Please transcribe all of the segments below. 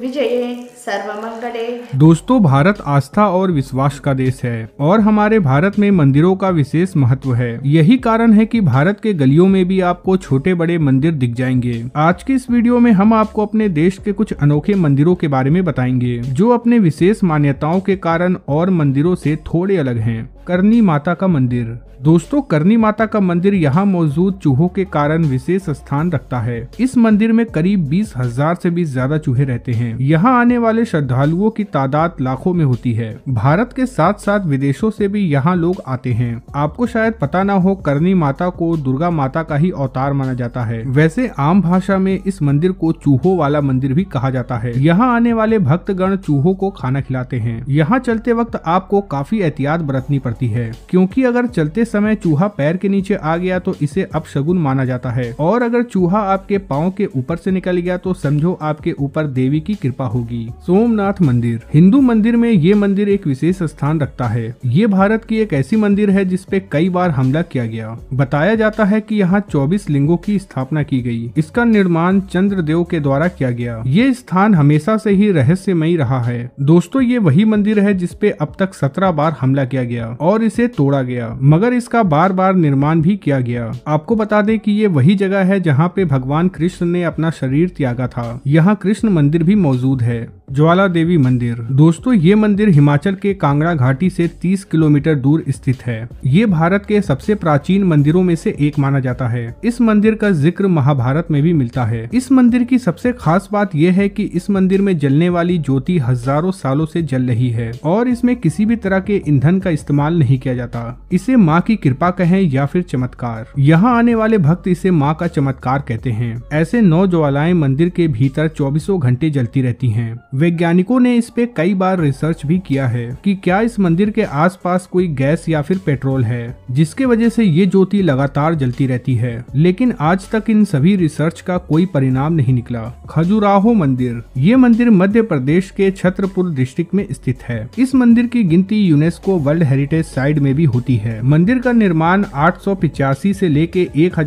विजय सर्वमंगले दोस्तों भारत आस्था और विश्वास का देश है और हमारे भारत में मंदिरों का विशेष महत्व है यही कारण है कि भारत के गलियों में भी आपको छोटे बड़े मंदिर दिख जाएंगे आज की इस वीडियो में हम आपको अपने देश के कुछ अनोखे मंदिरों के बारे में बताएंगे जो अपने विशेष मान्यताओं के कारण और मंदिरों से थोड़े अलग है करनी माता का मंदिर दोस्तों करनी माता का मंदिर यहाँ मौजूद चूहों के कारण विशेष स्थान रखता है इस मंदिर में करीब बीस हजार से भी ज्यादा चूहे रहते हैं हैं यहाँ आने वाले श्रद्धालुओं की तादाद लाखों में होती है भारत के साथ साथ विदेशों से भी यहाँ लोग आते हैं आपको शायद पता ना हो करनी माता को दुर्गा माता का ही अवतार माना जाता है वैसे आम भाषा में इस मंदिर को चूहो वाला मंदिर भी कहा जाता है यहाँ आने वाले भक्तगण चूहो को खाना खिलाते हैं यहाँ चलते वक्त आपको काफी एहतियात बरतनी पड़ती है क्योंकि अगर चलते समय चूहा पैर के नीचे आ गया तो इसे अब शगुन माना जाता है और अगर चूहा आपके पाँव के ऊपर से निकल गया तो समझो आपके ऊपर देवी की की कृपा होगी सोमनाथ मंदिर हिंदू मंदिर में ये मंदिर एक विशेष स्थान रखता है ये भारत की एक ऐसी मंदिर है जिसपे कई बार हमला किया गया बताया जाता है की यहाँ चौबीस लिंगों की स्थापना की गयी इसका निर्माण चंद्रदेव के द्वारा किया गया ये स्थान हमेशा से ही रहस्यमयी रहा है दोस्तों ये वही मंदिर है जिसपे अब तक सत्रह बार हमला किया गया और इसे तोड़ा गया मगर इसका बार बार निर्माण भी किया गया आपको बता दें कि ये वही जगह है जहाँ पे भगवान कृष्ण ने अपना शरीर त्यागा था यहाँ कृष्ण मंदिर भी मौजूद है ज्वाला देवी मंदिर दोस्तों ये मंदिर हिमाचल के कांगड़ा घाटी से 30 किलोमीटर दूर स्थित है ये भारत के सबसे प्राचीन मंदिरों में से एक माना जाता है इस मंदिर का जिक्र महाभारत में भी मिलता है इस मंदिर की सबसे खास बात यह है कि इस मंदिर में जलने वाली ज्योति हजारों सालों से जल रही है और इसमें किसी भी तरह के ईंधन का इस्तेमाल नहीं किया जाता इसे माँ की कृपा कहें या फिर चमत्कार यहाँ आने वाले भक्त इसे माँ का चमत्कार कहते हैं ऐसे नौ ज्वालाएं मंदिर के भीतर चौबीसों घंटे जलती रहती है वैज्ञानिकों ने इस पे कई बार रिसर्च भी किया है कि क्या इस मंदिर के आसपास कोई गैस या फिर पेट्रोल है जिसके वजह से ये ज्योति लगातार जलती रहती है लेकिन आज तक इन सभी रिसर्च का कोई परिणाम नहीं निकला खजुराहो मंदिर ये मंदिर मध्य प्रदेश के छत्रपुर डिस्ट्रिक्ट में स्थित है इस मंदिर की गिनती यूनेस्को वर्ल्ड हेरिटेज साइट में भी होती है मंदिर का निर्माण आठ से लेके एक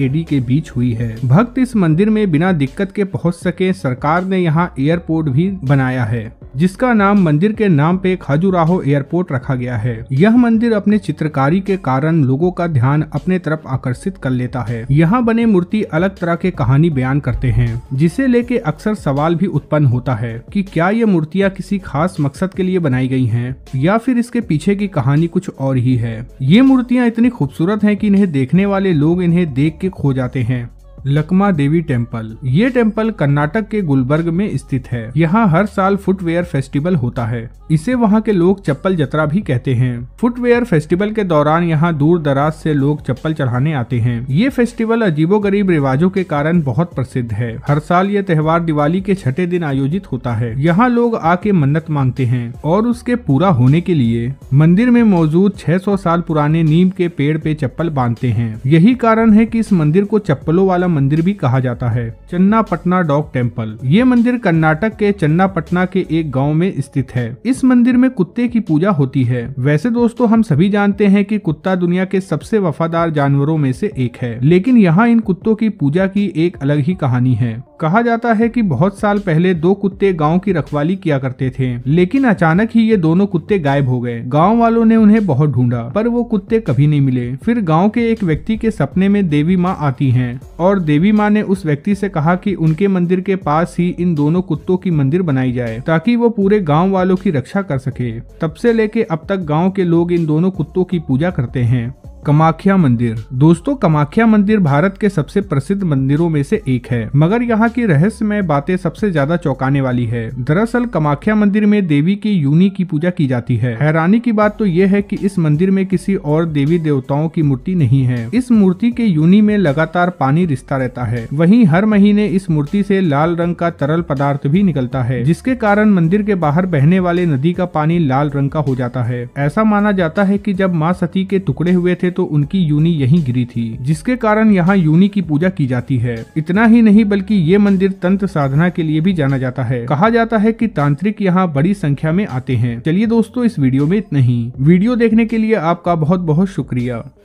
एडी के बीच हुई है भक्त इस मंदिर में बिना दिक्कत के पहुँच सके सरकार ने यहाँ एयरपोर्ट एयरपोर्ट भी बनाया है जिसका नाम मंदिर के नाम पे खाजुराहो एयरपोर्ट रखा गया है यह मंदिर अपने चित्रकारी के कारण लोगों का ध्यान अपने तरफ आकर्षित कर लेता है यहाँ बने मूर्ति अलग तरह के कहानी बयान करते हैं जिसे लेके अक्सर सवाल भी उत्पन्न होता है कि क्या ये मूर्तियाँ किसी खास मकसद के लिए बनाई गई हैं या फिर इसके पीछे की कहानी कुछ और ही है ये मूर्तियाँ इतनी खूबसूरत है की इन्हें देखने वाले लोग इन्हें देख के खो जाते हैं लकमा देवी टेम्पल ये टेम्पल कर्नाटक के गुलबर्ग में स्थित है यहाँ हर साल फुटवेयर फेस्टिवल होता है इसे वहाँ के लोग चप्पल जतरा भी कहते हैं फुटवेयर फेस्टिवल के दौरान यहाँ दूर दराज से लोग चप्पल चढ़ाने आते हैं ये फेस्टिवल अजीबोगरीब रिवाजों के कारण बहुत प्रसिद्ध है हर साल ये त्यौहार दिवाली के छठे दिन आयोजित होता है यहाँ लोग आके मन्नत मांगते हैं और उसके पूरा होने के लिए मंदिर में मौजूद 600 साल पुराने नीम के पेड़ पे चप्पल बांधते हैं यही कारण है की इस मंदिर को चप्पलों वाला का मंदिर भी कहा जाता है चन्ना पटना डॉग टेम्पल ये मंदिर कर्नाटक के चन्ना पटना के एक गाँव में स्थित है इस मंदिर में कुत्ते की पूजा होती है वैसे दोस्तों हम सभी जानते हैं की कुत्ता दुनिया के सबसे वफादार जानवरों में से एक है लेकिन यहाँ इन कुत्तों की पूजा की एक अलग ही कहानी है कहा जाता है कि बहुत साल पहले दो कुत्ते गांव की रखवाली किया करते थे लेकिन अचानक ही ये दोनों कुत्ते गायब हो गए गांव वालों ने उन्हें बहुत ढूंढा पर वो कुत्ते कभी नहीं मिले फिर गांव के एक व्यक्ति के सपने में देवी माँ आती हैं और और देवी माँ ने उस व्यक्ति से कहा कि उनके मंदिर के पास ही इन दोनों कुत्तों की मंदिर बनाई जाए ताकि वो पूरे गाँव वालों की रक्षा कर सके तब से लेके अब तक गाँव के लोग इन दोनों कुत्तों की पूजा करते हैं कमाख्या मंदिर दोस्तों कमाख्या मंदिर भारत के सबसे प्रसिद्ध मंदिरों में से एक है मगर यहाँ की रहस्यमय बातें सबसे ज्यादा चौंकाने वाली है दरअसल कमाख्या मंदिर में देवी की यूनि की पूजा की जाती है हैरानी की बात तो ये है कि इस मंदिर में किसी और देवी देवताओं की मूर्ति नहीं है इस मूर्ति के यूनि में लगातार पानी रिश्ता रहता है वही हर महीने इस मूर्ति से लाल रंग का तरल पदार्थ भी निकलता है जिसके कारण मंदिर के बाहर बहने वाले नदी का पानी लाल रंग का हो जाता है ऐसा माना जाता है की जब माँ सती के टुकड़े हुए थे थे तो उनकी यूनी यहीं गिरी थी जिसके कारण यहाँ यूनी की पूजा की जाती है इतना ही नहीं बल्कि ये मंदिर तंत्र साधना के लिए भी जाना जाता है कहा जाता है की तांत्रिक यहाँ बड़ी संख्या में आते हैं चलिए दोस्तों इस वीडियो में इतना ही वीडियो देखने के लिए आपका बहुत बहुत शुक्रिया